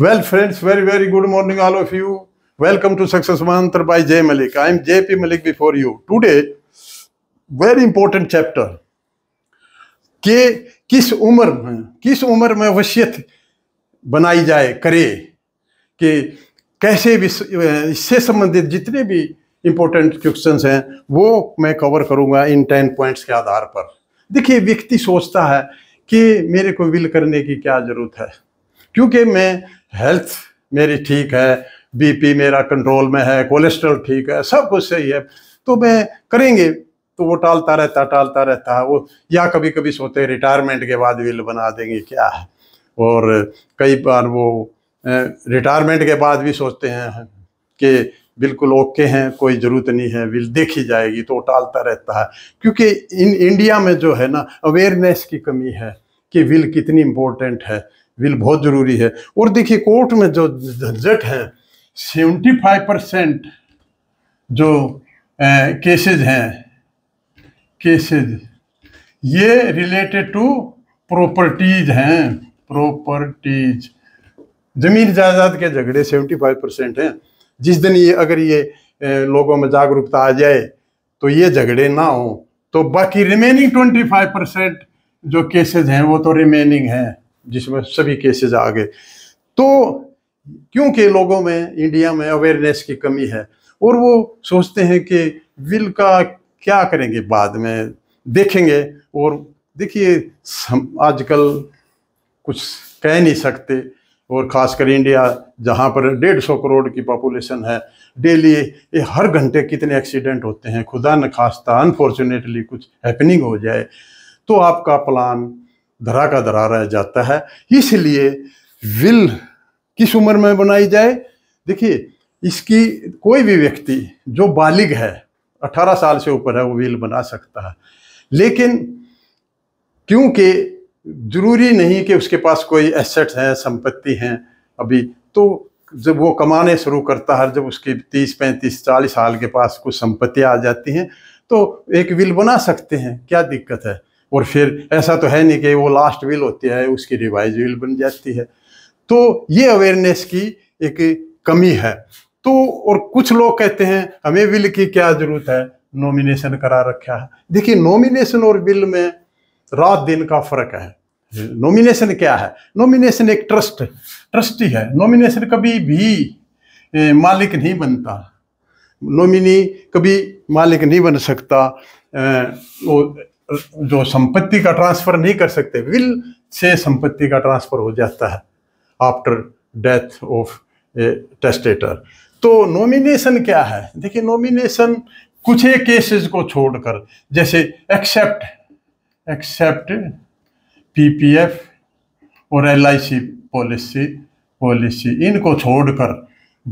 well friends very very good morning all of you welcome to success mantra by Jay Malik I am J P Malik before you today very important chapter के किस उम्र में किस उम्र में वसियत बनाई जाए करे कि कैसे भी इससे संबंधित जितने भी इंपॉर्टेंट क्वेश्चन हैं वो मैं कवर करूंगा इन टेन पॉइंट्स के आधार पर देखिए व्यक्ति सोचता है कि मेरे को विल करने की क्या जरूरत है क्योंकि मैं हेल्थ मेरी ठीक है बीपी मेरा कंट्रोल में है कोलेस्ट्रॉल ठीक है सब कुछ सही है तो मैं करेंगे तो वो टालता रहता टालता रहता है वो या कभी कभी सोते रिटायरमेंट के बाद विल बना देंगे क्या है और कई बार वो रिटायरमेंट के बाद भी सोचते हैं कि बिल्कुल ओके हैं कोई ज़रूरत नहीं है विल देखी जाएगी तो टालता रहता है क्योंकि इन इंडिया में जो है ना अवेयरनेस की कमी है कि विल कितनी इम्पोर्टेंट है विल बहुत ज़रूरी है और देखिए कोर्ट में जो झंझट है सेवेंटी फाइव परसेंट जो केसेज हैं केसेज ये रिलेटेड टू प्रॉपर्टीज हैं प्रॉपर्टीज जमीन जायदाद के झगड़े सेवेंटी फाइव परसेंट हैं जिस दिन ये अगर ये लोगों में जागरूकता आ जाए तो ये झगड़े ना हो तो बाकी रिमेनिंग ट्वेंटी फाइव परसेंट जो केसेज हैं वो तो रिमेनिंग हैं जिसमें सभी केसेस आ गए तो क्योंकि लोगों में इंडिया में अवेयरनेस की कमी है और वो सोचते हैं कि विल का क्या करेंगे बाद में देखेंगे और देखिए हम आजकल कुछ कह नहीं सकते और खासकर इंडिया जहाँ पर डेढ़ सौ करोड़ की पॉपुलेशन है डेली ये हर घंटे कितने एक्सीडेंट होते हैं खुदा न खास्ता अनफॉर्चुनेटली कुछ हैपनिंग हो जाए तो आपका प्लान धरा का धरा रह जाता है इसलिए विल किस उम्र में बनाई जाए देखिए इसकी कोई भी व्यक्ति जो बालिग है 18 साल से ऊपर है वो विल बना सकता है लेकिन क्योंकि जरूरी नहीं कि उसके पास कोई एसेट्स हैं संपत्ति हैं अभी तो जब वो कमाने शुरू करता है जब उसके तीस पैंतीस चालीस साल के पास कुछ संपत्ति आ जाती हैं तो एक विल बना सकते हैं क्या दिक्कत है और फिर ऐसा तो है नहीं कि वो लास्ट विल होती है उसकी रिवाइज विल बन जाती है तो ये अवेयरनेस की एक कमी है तो और कुछ लोग कहते हैं हमें विल की क्या जरूरत है नॉमिनेशन करा रखा है देखिए नॉमिनेशन और बिल में रात दिन का फर्क है नॉमिनेशन क्या है नॉमिनेशन एक ट्रस्ट ट्रस्टी है नॉमिनेशन कभी भी मालिक नहीं बनता नॉमिनी कभी मालिक नहीं बन सकता वो जो संपत्ति का ट्रांसफर नहीं कर सकते विल से संपत्ति का ट्रांसफर हो जाता है after death of a testator तो नॉमिनेशन क्या है देखिए नॉमिनेशन कुछ एक केसेस को छोड़कर जैसे एक्सेप्ट एक्सेप्ट पीपीएफ और एलआईसी पॉलिसी पॉलिसी इनको छोड़कर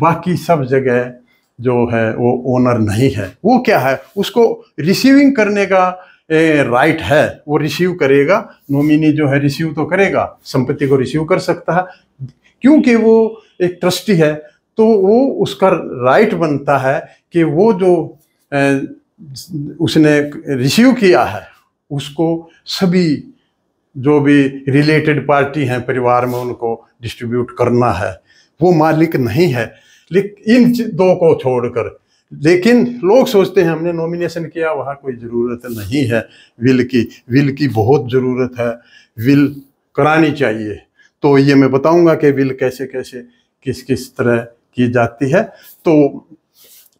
बाकी सब जगह जो है वो ओनर नहीं है वो क्या है उसको रिसीविंग करने का राइट है वो रिसीव करेगा नॉमिनी जो है रिसीव तो करेगा संपत्ति को रिसीव कर सकता है क्योंकि वो एक ट्रस्टी है तो वो उसका राइट बनता है कि वो जो उसने रिसीव किया है उसको सभी जो भी रिलेटेड पार्टी हैं परिवार में उनको डिस्ट्रीब्यूट करना है वो मालिक नहीं है लेकिन इन दो को छोड़कर लेकिन लोग सोचते हैं हमने नॉमिनेशन किया वहाँ कोई ज़रूरत नहीं है विल की विल की बहुत ज़रूरत है विल करानी चाहिए तो ये मैं बताऊंगा कि विल कैसे कैसे किस किस तरह की जाती है तो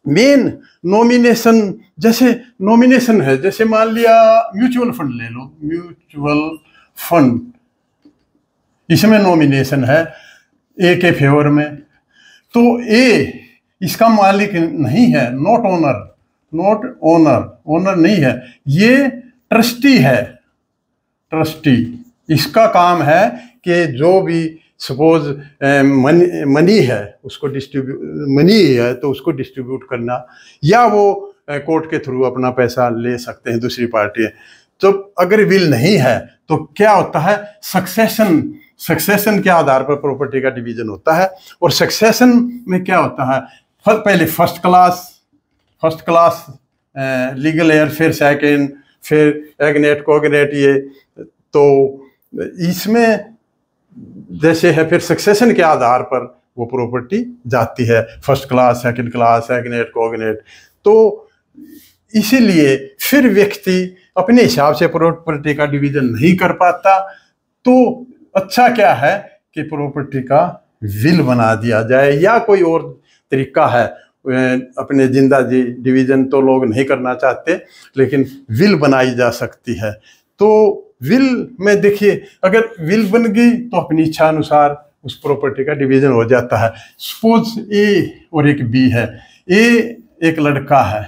मेन नॉमिनेशन जैसे नॉमिनेशन है जैसे मान लिया म्यूचुअल फंड ले लो म्यूचुअल फंड इसमें नॉमिनेशन है ए के फेवर में तो ए इसका मालिक नहीं है not owner not owner owner नहीं है ये ट्रस्टी है ट्रस्टी इसका काम है कि जो भी सपोज मनी मनी है उसको डिस्ट्रीब्यूट मनी है तो उसको डिस्ट्रीब्यूट करना या वो कोर्ट के थ्रू अपना पैसा ले सकते हैं दूसरी पार्टी तो अगर विल नहीं है तो क्या होता है सक्सेशन सक्सेशन के आधार पर प्रॉपर्टी का डिवीजन होता है और सक्सेशन में क्या होता है फर्स्ट पहले first class first class legal heir फिर सेकेंड फिर एगनेट कोगनेट ये तो इसमें जैसे है फिर सक्सेशन के आधार पर वो प्रॉपर्टी जाती है first class second class agnate cognate तो इसीलिए फिर व्यक्ति अपने हिसाब से प्रॉपर्टी का डिवीजन नहीं कर पाता तो अच्छा क्या है कि प्रॉपर्टी का विल बना दिया जाए या कोई और तरीका है अपने जिंदा जी डिवीजन तो लोग नहीं करना चाहते लेकिन विल बनाई जा सकती है तो विल में देखिए अगर विल बन गई तो अपनी इच्छा अनुसार उस प्रॉपर्टी का डिवीजन हो जाता है सपोज ए और एक बी है ए एक लड़का है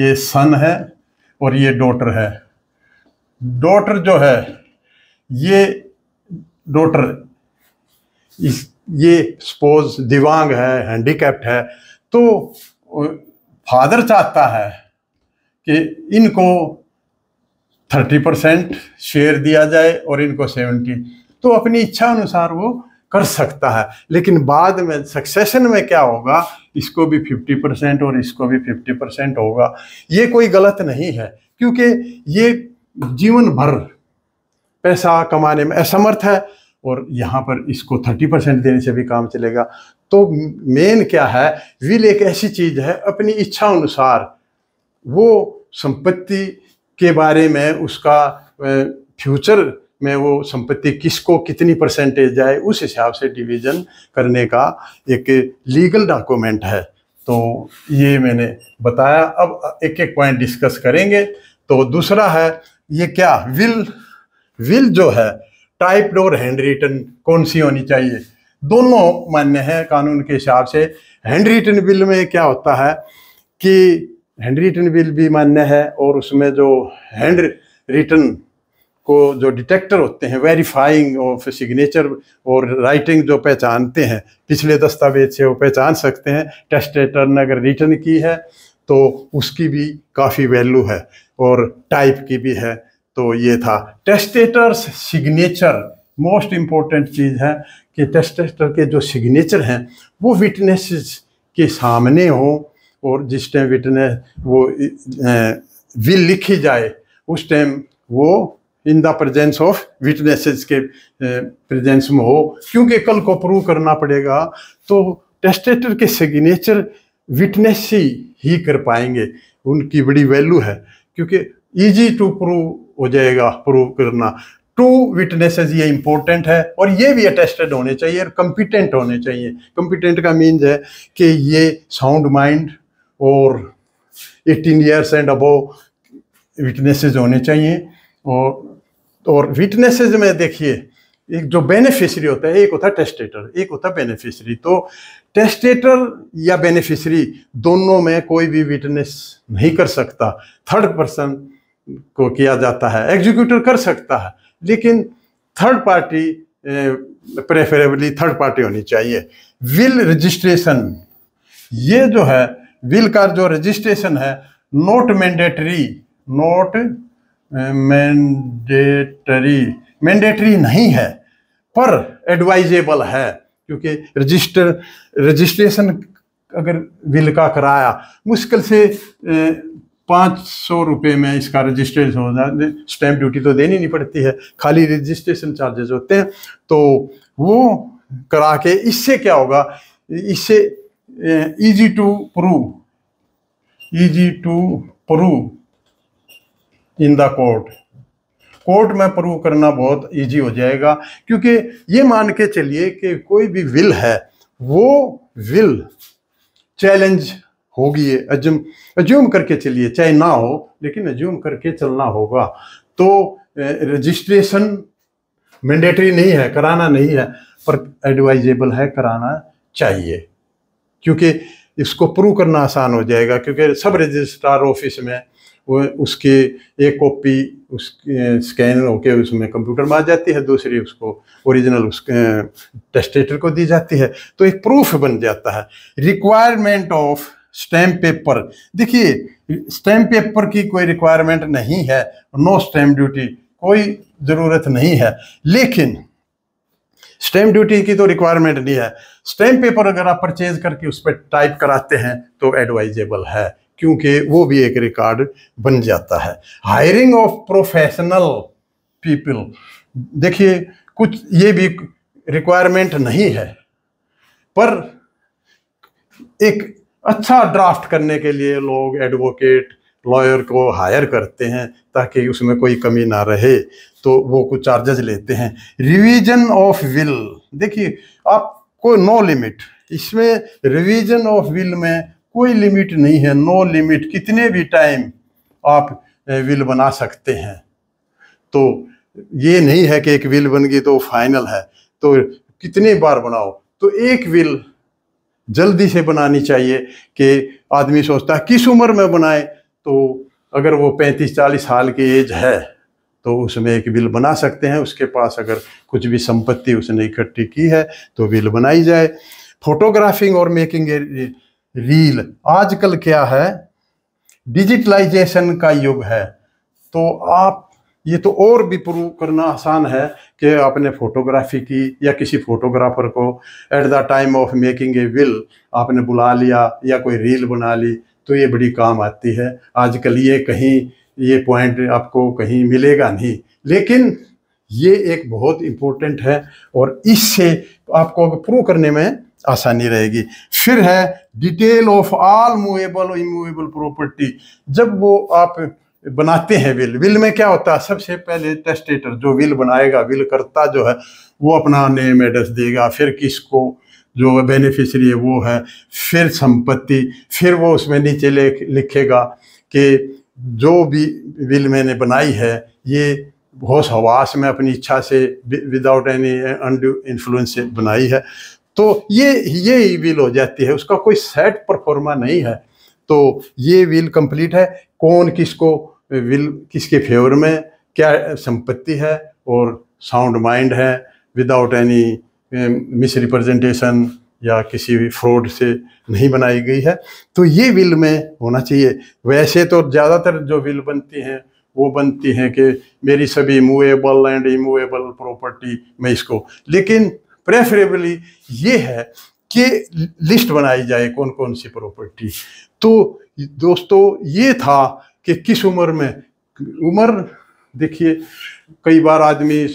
ये सन है और ये डॉटर है डॉटर जो है ये डॉटर इस ये सपोज दिवांग है हैंडीकैप्ड है तो फादर चाहता है कि इनको थर्टी परसेंट शेयर दिया जाए और इनको सेवेंटी तो अपनी इच्छा अनुसार वो कर सकता है लेकिन बाद में सक्सेशन में क्या होगा इसको भी फिफ्टी परसेंट और इसको भी फिफ्टी परसेंट होगा ये कोई गलत नहीं है क्योंकि ये जीवन भर पैसा कमाने में असमर्थ है और यहाँ पर इसको थर्टी परसेंट देने से भी काम चलेगा तो मेन क्या है विल एक ऐसी चीज़ है अपनी इच्छा अनुसार वो संपत्ति के बारे में उसका फ्यूचर में वो संपत्ति किसको कितनी परसेंटेज जाए उस हिसाब से डिवीज़न करने का एक लीगल डॉक्यूमेंट है तो ये मैंने बताया अब एक एक पॉइंट डिस्कस करेंगे तो दूसरा है ये क्या विल विल जो है टाइप्ड और हैंड रिटन कौन सी होनी चाहिए दोनों मान्य है कानून के हिसाब से हैंड रिटन बिल में क्या होता है कि हैंड रिटन बिल भी मान्य है और उसमें जो हैंड रिटन को जो डिटेक्टर होते हैं वेरीफाइंग ऑफ सिग्नेचर और राइटिंग जो पहचानते हैं पिछले दस्तावेज से वो पहचान सकते हैं टेस्ट ने अगर रिटर्न की है तो उसकी भी काफ़ी वैल्यू है और टाइप की भी है तो ये था टेस्टेटर्स सिग्नेचर मोस्ट इम्पोर्टेंट चीज़ है कि टेस्टेटर के जो सिग्नेचर हैं वो विटनेसेस के सामने हो और जिस टाइम विटनेस वो विल लिखी जाए उस टाइम वो in the presence of witnesses के प्रेजेंस में हो क्योंकि कल को प्रूव करना पड़ेगा तो टेस्टेटर के सिग्नेचर विटनेस ही कर पाएंगे उनकी बड़ी वैल्यू है क्योंकि ईजी टू प्रूव हो जाएगा प्रूव करना टू विटनेसेस ये इम्पोर्टेंट है और ये भी अटेस्टेड होने चाहिए और कम्पिटेंट होने चाहिए कम्पिटेंट का मीन्स है कि ये साउंड माइंड और 18 इयर्स एंड अबो विटनेसेस होने चाहिए और और विटनेसेस में देखिए एक जो बेनिफिशरी होता है एक होता है टेस्टेटर एक होता है बेनिफिशरी तो टेस्टेटर या बेनिफिशरी दोनों में कोई भी विटनेस नहीं कर सकता थर्ड पर्सन को किया जाता है एग्जीक्यूटर कर सकता है लेकिन third party preferably third party होनी चाहिए विल रजिस्ट्रेशन ये जो है विल का जो रजिस्ट्रेशन है not mandatory not mandatory mandatory नहीं है पर एडवाइजेबल है क्योंकि रजिस्टर रजिस्ट्रेशन अगर विल का कराया मुश्किल से eh, पाँच सौ रुपये में इसका रजिस्ट्रेशन हो जाए स्टैंप ड्यूटी तो देनी नहीं पड़ती है खाली रजिस्ट्रेशन चार्जेस होते हैं तो वो करा के इससे क्या होगा इससे easy to prove easy to prove in the court court में प्रूव करना बहुत इजी हो जाएगा क्योंकि ये मान के चलिए कि कोई भी विल है वो विल चैलेंज होगी अजम अज्यूम करके चलिए चाहे ना हो लेकिन अज्यूम करके चलना होगा तो रजिस्ट्रेशन मैंडेटरी नहीं है कराना नहीं है पर एडवाइजेबल है कराना चाहिए क्योंकि इसको प्रूव करना आसान हो जाएगा क्योंकि सब रजिस्ट्रार ऑफिस में वो उसके एक कॉपी उस स्कैन होके उसमें कंप्यूटर में आ जाती है दूसरी उसको ओरिजिनल उस टेस्टेटर को दी जाती है तो एक प्रूफ बन जाता है रिक्वायरमेंट ऑफ स्टैम्प पेपर देखिए स्टैम्प पेपर की कोई रिक्वायरमेंट नहीं है नो स्टैम्प ड्यूटी कोई ज़रूरत नहीं है लेकिन स्टैम्प ड्यूटी की तो रिक्वायरमेंट नहीं है स्टैम्प पेपर अगर आप परचेज करके उस पर टाइप कराते हैं तो एडवाइजेबल है क्योंकि वो भी एक रिकॉर्ड बन जाता है हायरिंग ऑफ प्रोफेशनल पीपल देखिए कुछ ये भी रिक्वायरमेंट नहीं है पर एक अच्छा ड्राफ्ट करने के लिए लोग एडवोकेट लॉयर को हायर करते हैं ताकि उसमें कोई कमी ना रहे तो वो कुछ चार्जेस लेते हैं रिवीजन ऑफ विल देखिए आप को नो लिमिट इसमें रिवीजन ऑफ विल में कोई लिमिट नहीं है नो लिमिट कितने भी टाइम आप विल बना सकते हैं तो ये नहीं है कि एक विल बन गई तो फाइनल है तो कितने बार बनाओ तो एक विल जल्दी से बनानी चाहिए कि आदमी सोचता है किस उम्र में बनाए तो अगर वो पैंतीस चालीस साल की एज है तो उसमें एक बिल बना सकते हैं उसके पास अगर कुछ भी संपत्ति उसने इकट्ठी की है तो बिल बनाई जाए फोटोग्राफिंग और मेकिंग ए रील आजकल क्या है डिजिटलाइजेशन का युग है तो आप ये तो और भी प्रूव करना आसान है कि आपने फोटोग्राफी की या किसी फोटोग्राफर को at the time of making a will आपने बुला लिया या कोई रील बना ली तो ये बड़ी काम आती है आजकल ये कहीं ये पॉइंट आपको कहीं मिलेगा नहीं लेकिन ये एक बहुत इम्पोर्टेंट है और इससे आपको प्रूव करने में आसानी रहेगी फिर है डिटेल ऑफ ऑल मूवेबल और इमूवेबल प्रॉपर्टी जब वो आप बनाते हैं विल विल में क्या होता है सबसे पहले टेस्टेटर जो विल बनाएगा विल करता जो है वो अपना नेम एड्रेस देगा फिर किसको जो बेनिफिशरी है वो है फिर संपत्ति फिर वो उसमें नीचे लिखेगा कि जो भी विल मैंने बनाई है ये होश हवास में अपनी इच्छा से विदाउट एनी अनड्यू इन्फ्लुएंस से बनाई है तो ये ये विल हो जाती है उसका कोई सेट परफॉर्मा नहीं है तो ये विल कंप्लीट है कौन किसको विल किसके फेवर में क्या संपत्ति है और साउंड माइंड है विदाउट एनी मिस रिप्रेजेंटेशन या किसी भी फ्रॉड से नहीं बनाई गई है तो ये विल में होना चाहिए वैसे तो ज़्यादातर जो विल बनती हैं वो बनती हैं कि मेरी सभी मूवेबल एंड इमूवेबल प्रॉपर्टी में इसको लेकिन प्रेफरेबली ये है के लिस्ट बनाई जाए कौन कौन सी प्रॉपर्टी तो दोस्तों ये था कि किस उम्र में उम्र देखिए कई बार आदमी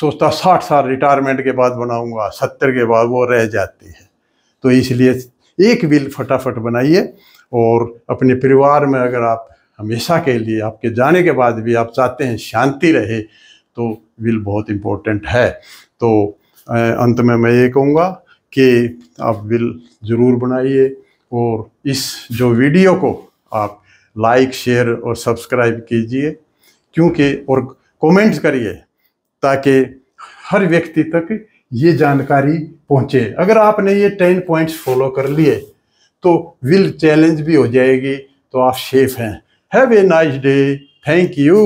सोचता साठ साल रिटायरमेंट के बाद बनाऊंगा सत्तर के बाद वो रह जाती है तो इसलिए एक विल फटाफट बनाइए और अपने परिवार में अगर आप हमेशा के लिए आपके जाने के बाद भी आप चाहते हैं शांति रहे तो विल बहुत इम्पोर्टेंट है तो अंत में मैं ये कहूँगा कि आप बिल ज़रूर बनाइए और इस जो वीडियो को आप लाइक शेयर और सब्सक्राइब कीजिए क्योंकि और कमेंट्स करिए ताकि हर व्यक्ति तक ये जानकारी पहुंचे अगर आपने ये टेन पॉइंट्स फॉलो कर लिए तो विल चैलेंज भी हो जाएगी तो आप सेफ हैं have a nice day thank you